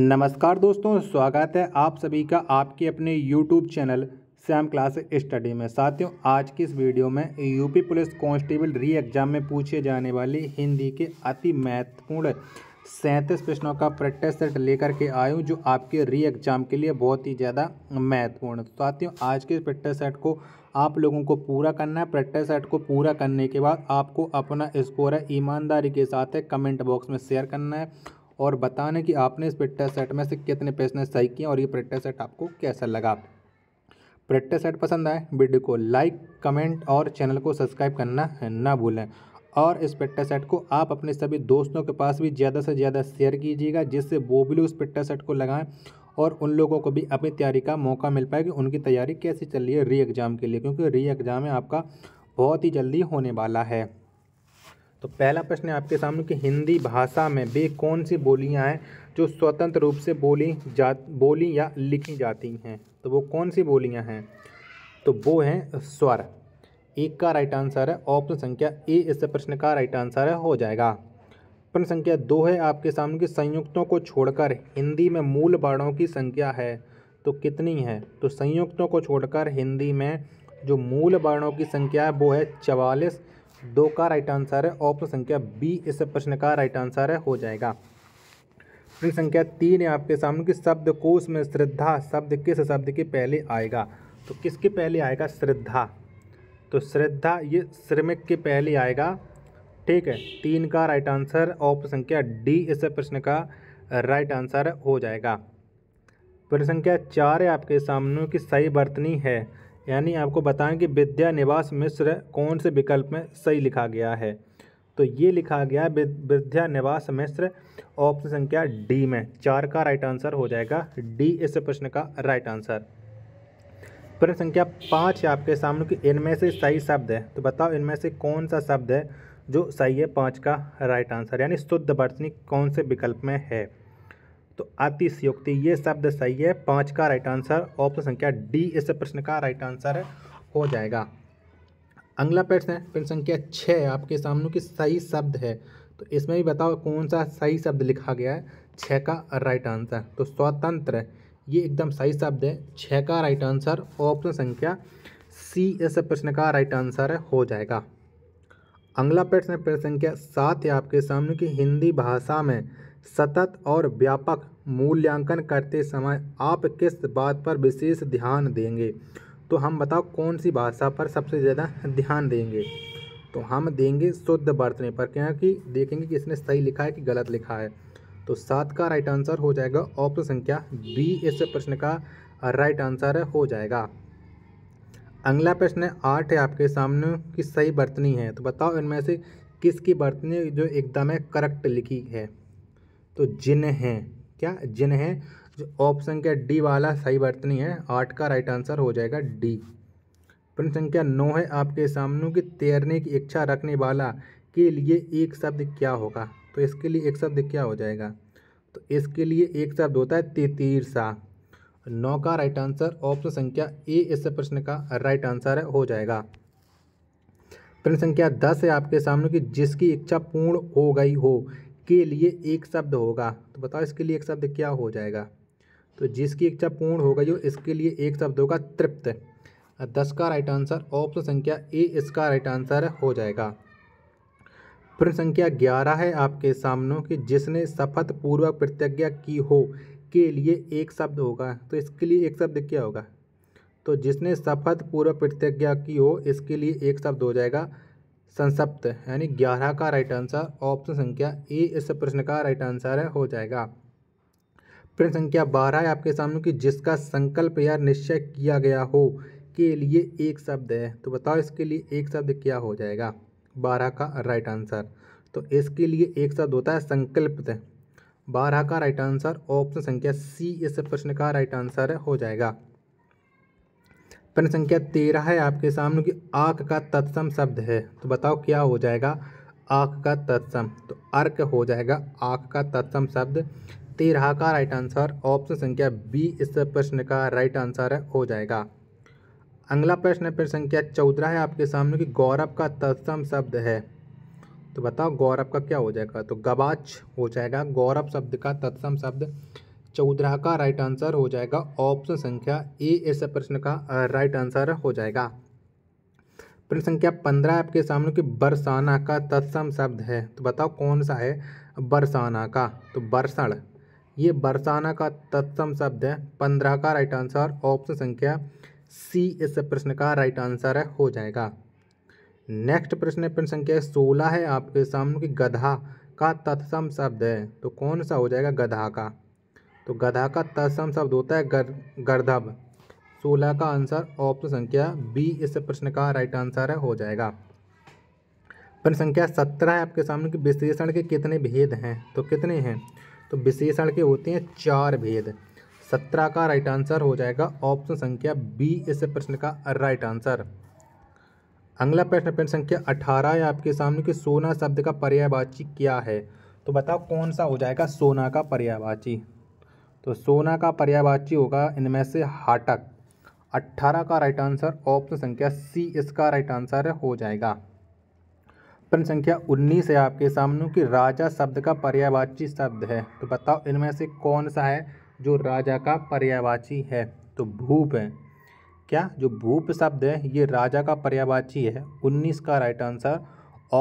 नमस्कार दोस्तों स्वागत है आप सभी का आपके अपने YouTube channel Shyam class study में साथियों आज की इस वीडियो में UP police constable re exam में पूछे जाने वाले हिंदी के अति महत्वपूर्ण सैंतीस प्रश्नों का प्रैक्टिस सेट लेकर के आया हूँ जो आपके री एग्जाम के लिए बहुत ही ज़्यादा महत्वपूर्ण साथियों आज के प्रैक्टिस सेट को आप लोगों को पूरा करना है प्रैक्टिस सेट को पूरा करने के बाद आपको अपना स्कोर है ईमानदारी के साथ है कमेंट बॉक्स में शेयर करना है और बताना कि आपने इस प्रैक्टिस सेट में से कितने प्रश्न सही किए और ये प्रैक्टिस सेट आपको कैसा लगा प्रैक्टिस सेट पसंद आए वीडियो को लाइक कमेंट और चैनल को सब्सक्राइब करना ना भूलें और इस प्रैक्टिस सेट को आप अपने सभी दोस्तों के पास भी ज़्यादा से ज़्यादा शेयर कीजिएगा जिससे वो भी लोग इस प्रैक्टिस सेट को लगाएं और उन लोगों को भी अपनी तैयारी का मौका मिल पाए कि उनकी तैयारी कैसी चल रही है री एग्ज़ाम के लिए क्योंकि री एग्ज़ाम में आपका बहुत ही जल्दी होने वाला है तो पहला प्रश्न है आपके सामने कि हिंदी भाषा में वे कौन सी बोलियां हैं जो स्वतंत्र रूप से बोली जा बोली या लिखी जाती हैं तो वो कौन सी बोलियां हैं तो वो हैं स्वर एक का राइट आंसर है ऑप्शन संख्या ए इस प्रश्न का राइट आंसर है हो जाएगा प्रश्न संख्या दो है आपके सामने की संयुक्तों को छोड़कर हिंदी में मूल वर्णों की संख्या है तो कितनी है तो संयुक्तों को छोड़कर हिंदी में जो मूल वर्णों की संख्या है वो है चवालीस दो का राइट आंसर है ऑप्शन संख्या बी इस प्रश्न का राइट आंसर है हो जाएगा प्रश्न संख्या तीन है आपके सामने कि कोश में श्रद्धा शब्द किस शब्द के पहले आएगा तो किसके पहले आएगा श्रद्धा तो श्रद्धा ये श्रमिक के पहले आएगा ठीक है तीन का राइट आंसर ऑप्शन संख्या डी इस प्रश्न का राइट आंसर हो जाएगा प्रश्न संख्या चार है आपके सामने कि सही बर्तनी है यानी आपको बताएं कि विद्या निवास मिश्र कौन से विकल्प में सही लिखा गया है तो ये लिखा गया विद्या निवास मिश्र ऑप्शन संख्या डी में चार का राइट आंसर हो जाएगा डी इस प्रश्न का राइट आंसर प्रश्न संख्या पाँच है आपके सामने कि इनमें से सही शब्द है तो बताओ इनमें से कौन सा शब्द है जो सही है पाँच का राइट आंसर यानी शुद्ध वर्तनी कौन से विकल्प में है तो अतिशयोक्ति ये शब्द सही है पाँच का राइट आंसर ऑप्शन संख्या डी इस प्रश्न का राइट आंसर हो जाएगा अगला प्रश्न है प्रश्न संख्या छः आपके सामने की सही शब्द है तो इसमें भी बताओ कौन सा सही शब्द लिखा गया है छः का राइट आंसर तो स्वतंत्र ये एकदम सही शब्द है छः का राइट आंसर ऑप्शन संख्या सी इस प्रश्न का राइट आंसर हो जाएगा अगला प्रश्न प्रश्न संख्या सात है आपके सामने की हिंदी भाषा में सतत और व्यापक मूल्यांकन करते समय आप किस बात पर विशेष ध्यान देंगे तो हम बताओ कौन सी भाषा पर सबसे ज़्यादा ध्यान देंगे तो हम देंगे शुद्ध बरतने पर क्योंकि देखेंगे कि इसने सही लिखा है कि गलत लिखा है तो सात का राइट आंसर हो जाएगा ऑप्शन संख्या बी इस प्रश्न का राइट आंसर हो जाएगा अगला प्रश्न आठ है आपके सामने कि सही बर्तनी है तो बताओ इनमें से किसकी बर्तनी जो एकदम है करेक्ट लिखी है तो जिन हैं क्या जिन हैं जो ऑप्शन क्या डी वाला सही बर्तनी है आठ का राइट आंसर हो जाएगा डी प्रश्न संख्या नौ है आपके सामने की तैरने की इच्छा रखने वाला के लिए एक शब्द क्या होगा तो इसके लिए एक शब्द क्या हो जाएगा तो इसके लिए एक शब्द होता है सा नौ का राइट आंसर ऑप्शन संख्या ए इस प्रश्न का राइट आंसर है हो जाएगा प्रश्न संख्या दस है आपके सामने की जिसकी इच्छा पूर्ण हो गई हो के लिए एक शब्द होगा तो बताओ इसके लिए एक शब्द क्या हो जाएगा तो जिसकी इच्छा पूर्ण हो गई हो इसके लिए एक शब्द होगा तृप्त दस का राइट आंसर ऑप्शन संख्या ए इसका राइट आंसर हो जाएगा प्रश्न संख्या ग्यारह है आपके सामने कि जिसने शपथ पूर्वक प्रतिज्ञा की हो के लिए एक शब्द होगा तो इसके लिए एक शब्द क्या होगा तो जिसने शपथ पूर्वक प्रतिज्ञा की हो इसके लिए एक शब्द हो जाएगा संसप्त यानी ग्यारह का राइट आंसर ऑप्शन संख्या ए इस प्रश्न का राइट आंसर है हो जाएगा प्रश्न संख्या बारह है आपके सामने कि जिसका संकल्प या निश्चय किया गया हो के लिए एक शब्द है तो बताओ इसके लिए एक शब्द क्या हो जाएगा बारह का राइट आंसर तो इसके लिए एक शब्द होता है संकल्पित बारह का राइट आंसर ऑप्शन संख्या सी इस प्रश्न का राइट आंसर हो जाएगा प्रश्न संख्या तेरह है आपके सामने कि आक का तत्सम शब्द है तो बताओ क्या हो जाएगा आक का तत्सम तो अर्क हो जाएगा आक का तत्सम शब्द तेरह का राइट आंसर ऑप्शन संख्या बी इस प्रश्न का राइट आंसर हो जाएगा अगला प्रश्न है प्रश्न संख्या चौदह है आपके सामने कि गौरव का तत्सम शब्द है तो बताओ गौरव का क्या हो जाएगा तो गवाच हो जाएगा गौरव शब्द का तत्सम शब्द चौदह का राइट आंसर हो जाएगा ऑप्शन संख्या ए इस प्रश्न का राइट आंसर हो जाएगा प्रश्न संख्या पंद्रह आपके सामने की बरसाना का तत्सम शब्द है तो बताओ कौन सा है बरसाना का तो बरसण ये बरसाना का तत्सम शब्द है पंद्रह का राइट आंसर ऑप्शन संख्या सी इस प्रश्न का राइट आंसर हो जाएगा नेक्स्ट प्रश्न है प्रश्न संख्या सोलह है आपके सामने की गधा का तत्सम शब्द है तो कौन सा हो जाएगा गधा का तो गधा का तत्सम शब्द होता है गर गर्धब सोलह का आंसर ऑप्शन संख्या बी इस प्रश्न का राइट आंसर है हो जाएगा प्रश्न संख्या सत्रह है आपके सामने कि विशेषण के कितने भेद हैं तो कितने हैं तो विशेषण के होते हैं चार भेद सत्रह का राइट आंसर हो जाएगा ऑप्शन संख्या बी इस प्रश्न का राइट आंसर अगला प्रश्न प्रश्न संख्या अठारह है आपके सामने कि सोना शब्द का पर्यायवाची क्या है तो बताओ कौन सा हो जाएगा सोना का पर्यायवाची तो सोना का पर्यायवाची होगा इनमें से हाटक 18 का राइट आंसर ऑप्शन संख्या सी इसका राइट आंसर हो जाएगा प्रश्न संख्या 19 है आपके सामने कि राजा शब्द का पर्यायवाची शब्द है तो बताओ इनमें से कौन सा है जो राजा का पर्यायवाची है तो भूप है क्या जो भूप शब्द है ये राजा का पर्यायवाची है 19 का राइट आंसर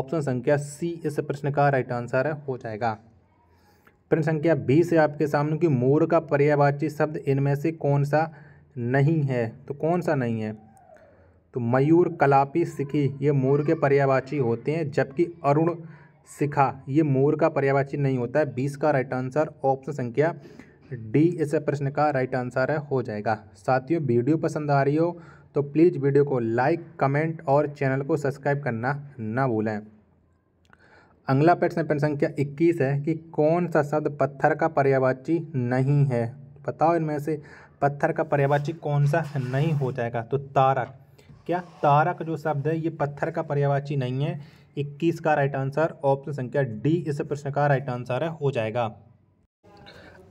ऑप्शन संख्या सी इस प्रश्न का राइट आंसर है हो जाएगा प्रश्न संख्या बीस है आपके सामने कि मोर का पर्यावाची शब्द इनमें से कौन सा नहीं है तो कौन सा नहीं है तो मयूर कलापी सिखी ये मोर के पर्यावाची होते हैं जबकि अरुण सिखा ये मोर का पर्यावाची नहीं होता है बीस का राइट आंसर ऑप्शन संख्या डी इस प्रश्न का राइट आंसर है हो जाएगा साथियों वीडियो पसंद आ रही हो तो प्लीज़ वीडियो को लाइक कमेंट और चैनल को सब्सक्राइब करना ना भूलें अगला प्रश्न प्रश्न संख्या इक्कीस है कि कौन सा शब्द पत्थर का पर्यावाची नहीं है बताओ इनमें से पत्थर का पर्यावाची कौन सा नहीं हो जाएगा तो तारक क्या तारक जो शब्द है ये पत्थर का पर्यावाची नहीं है इक्कीस का राइट आंसर ऑप्शन संख्या डी इस प्रश्न का राइट आंसर है हो जाएगा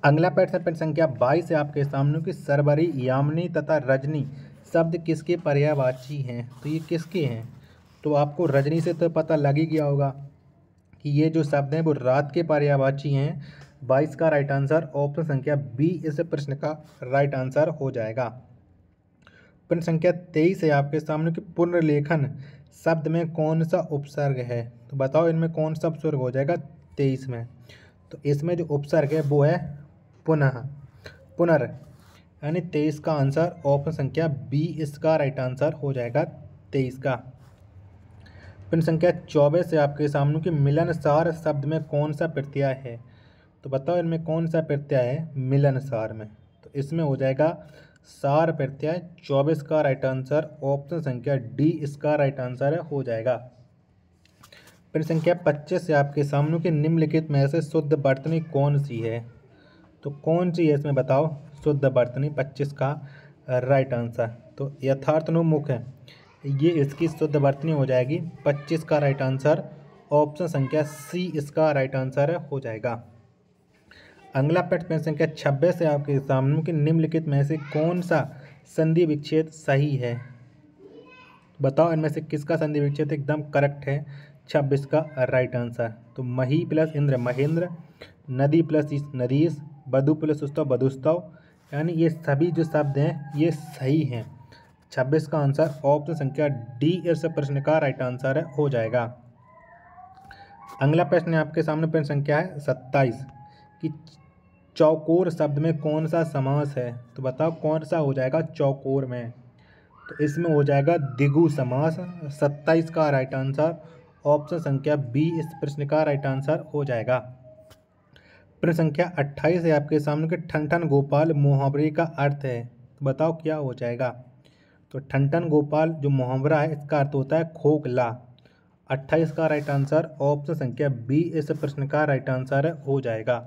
अगला प्रश्न प्रश्न संख्या बाईस है आपके सामने कि सरबरी यामनी तथा रजनी शब्द किसके पर्यावाची हैं तो ये किसके हैं तो आपको रजनी से तो पता लग ही गया होगा कि ये जो शब्द हैं वो रात के पर्यावाची हैं बाईस का राइट आंसर ऑप्शन संख्या बी इस प्रश्न का राइट आंसर हो जाएगा प्रश्न संख्या तेईस है आपके सामने कि पुनर्लेखन शब्द में कौन सा उपसर्ग है तो बताओ इनमें कौन सा उपसर्ग हो जाएगा तेईस में तो इसमें जो उपसर्ग है वो है पुनः पुनर् यानी तेईस का आंसर ऑप्शन संख्या बी इसका राइट आंसर हो जाएगा तेईस का प्रश्न संख्या चौबीस है आपके सामने कि मिलनसार शब्द में कौन सा प्रत्यय है तो बताओ इनमें कौन सा प्रत्यय है मिलनसार में तो इसमें हो जाएगा सार प्रत्यय चौबीस का राइट आंसर ऑप्शन संख्या डी इसका राइट आंसर है हो जाएगा प्रश्न संख्या पच्चीस है आपके सामने कि निम्नलिखित में से शुद्ध बर्तनी कौन सी है तो कौन सी है इसमें बताओ शुद्ध बर्तनी पच्चीस का राइट आंसर तो यथार्थ नोमुख है ये इसकी शुद्ध वर्तनी हो जाएगी पच्चीस का राइट आंसर ऑप्शन संख्या सी इसका राइट आंसर हो जाएगा अगला प्रश्न संख्या छब्बीस है आपके सामने कि निम्नलिखित में से कौन सा संधि विच्छेद सही है बताओ इनमें से किसका संधि विच्छेद एकदम करेक्ट है छब्बीस का राइट आंसर तो मही प्लस इंद्र महेंद्र नदी प्लस नदीस बधु प्लस उस्तव बधुस्तव यानी ये सभी जो शब्द हैं ये सही हैं छब्बीस का आंसर ऑप्शन संख्या डी इस प्रश्न का राइट आंसर है हो जाएगा अगला प्रश्न आपके सामने प्रश्न संख्या है सत्ताईस कि चौकोर शब्द में कौन सा समास है तो बताओ कौन सा हो जाएगा चौकोर में तो इसमें हो जाएगा दिगु समास 27 का राइट आंसर ऑप्शन संख्या बी इस प्रश्न का राइट आंसर हो जाएगा प्रश्न संख्या अट्ठाईस है आपके सामने के ठन ठन गोपाल मुहावरे का अर्थ है तो बताओ क्या हो जाएगा तो ठंडन गोपाल जो मुहावरा है इसका अर्थ होता है खोखला अट्ठाईस का राइट आंसर ऑप्शन संख्या बी इस प्रश्न का राइट आंसर हो जाएगा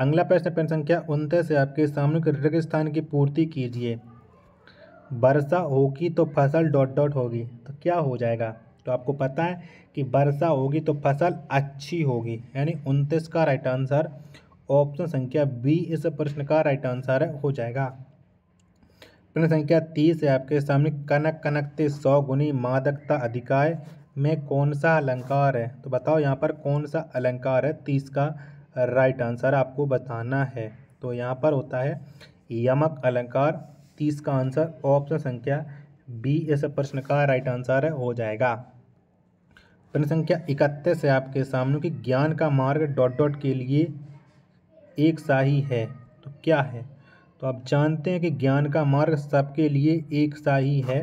अगला प्रश्न प्रश्न संख्या उनतीस है आपके सामने रेगिस्तान की पूर्ति कीजिए वर्षा होगी तो फसल डॉट डॉट होगी तो क्या हो जाएगा तो आपको पता है कि वर्षा होगी तो फसल अच्छी होगी यानी उनतीस का राइट आंसर ऑप्शन संख्या बी इस प्रश्न का राइट आंसर हो जाएगा प्रश्न संख्या तीस है आपके सामने कनक कनकते सौ गुनी मादकता अधिकाय में कौन सा अलंकार है तो बताओ यहाँ पर कौन सा अलंकार है तीस का राइट आंसर आपको बताना है तो यहाँ पर होता है यमक अलंकार तीस का आंसर ऑप्शन संख्या बी इस प्रश्न का राइट आंसर है हो जाएगा प्रश्न संख्या इकतीस है आपके सामने कि ज्ञान का मार्ग डॉट डॉट के लिए एक सा ही है तो क्या है तो आप जानते हैं कि ज्ञान का मार्ग सबके लिए एक सा ही है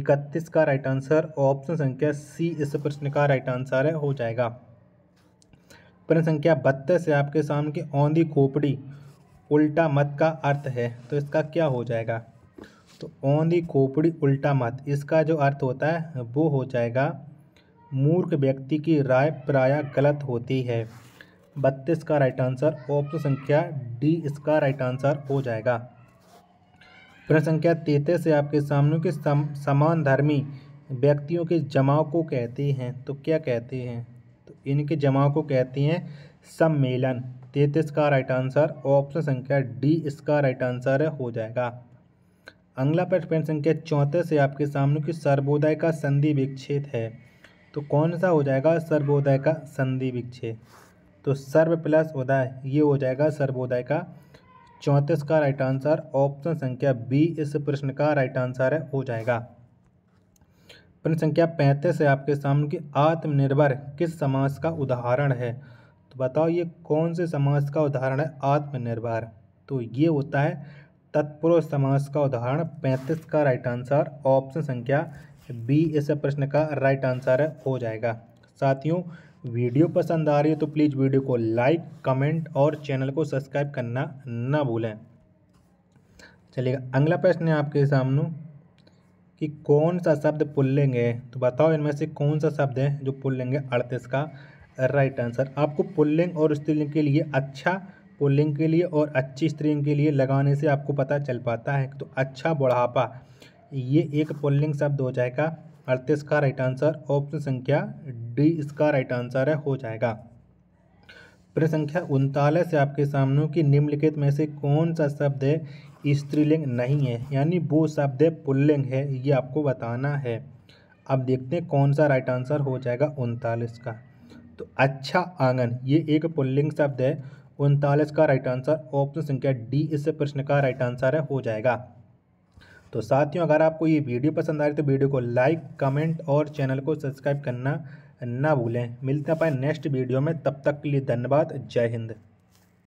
इकतीस का राइट आंसर ऑप्शन संख्या सी इस प्रश्न का राइट आंसर है हो जाएगा प्रश्न संख्या बत्तीस है आपके सामने औंधी खोपड़ी उल्टा मत का अर्थ है तो इसका क्या हो जाएगा तो औंधी खोपड़ी उल्टा मत इसका जो अर्थ होता है वो हो जाएगा मूर्ख व्यक्ति की राय प्रायः गलत होती है बत्तीस का राइट आंसर ऑप्शन संख्या डी इसका राइट आंसर हो जाएगा प्रश्न संख्या तेतीस से आपके सामने के सम, समान धर्मी व्यक्तियों के जमाव को कहते हैं तो क्या कहते हैं तो इनके जमाव को कहते हैं सम्मेलन तेतीस का राइट आंसर ऑप्शन संख्या डी इसका राइट आंसर हो जाएगा अगला प्रश्न संख्या चौंतीस से आपके सामने की सर्वोदय का संधि विक्षेद है तो कौन सा हो जाएगा सर्वोदय का संधि विक्षेद तो सर्व प्लस उदय ये हो जाएगा सर्वोदय का चौंतीस का राइट आंसर ऑप्शन संख्या बी इस प्रश्न का राइट आंसर है हो जाएगा प्रश्न संख्या पैंतीस है आपके सामने कि आत्मनिर्भर किस समाज का उदाहरण है तो बताओ ये कौन से समाज का उदाहरण है आत्मनिर्भर तो ये होता है तत्पुरुष समास का उदाहरण पैंतीस का राइट आंसर ऑप्शन संख्या बी इस प्रश्न का राइट आंसर हो जाएगा साथियों वीडियो पसंद आ रही है तो प्लीज़ वीडियो को लाइक कमेंट और चैनल को सब्सक्राइब करना ना भूलें चलिएगा अगला प्रश्न है आपके सामने कि कौन सा शब्द पुल लेंगे तो बताओ इनमें से कौन सा शब्द है जो पुल लेंगे अड़तीस का राइट आंसर आपको पुल्लिंग और स्त्रीलिंग के लिए अच्छा पुल्लिंग के लिए और अच्छी स्त्रीलिंग के लिए लगाने से आपको पता चल पाता है तो अच्छा बुढ़ापा ये एक पुल्लिंग शब्द हो जाएगा अड़तीस का राइट आंसर ऑप्शन संख्या डी इसका राइट आंसर है हो जाएगा प्रश्न संख्या उनतालीस से आपके सामने कि निम्नलिखित में से कौन सा शब्द है स्त्रीलिंग नहीं है यानी वो शब्द है पुल्लिंग है ये आपको बताना है अब देखते हैं कौन सा राइट आंसर हो जाएगा उनतालीस का तो अच्छा आंगन ये एक पुल्लिंग शब्द है उनतालीस का राइट आंसर ऑप्शन संख्या डी इस प्रश्न का राइट आंसर है हो जाएगा तो साथियों अगर आपको ये वीडियो पसंद आ रही तो वीडियो को लाइक कमेंट और चैनल को सब्सक्राइब करना ना भूलें मिलते हैं अपने नेक्स्ट वीडियो में तब तक के लिए धन्यवाद जय हिंद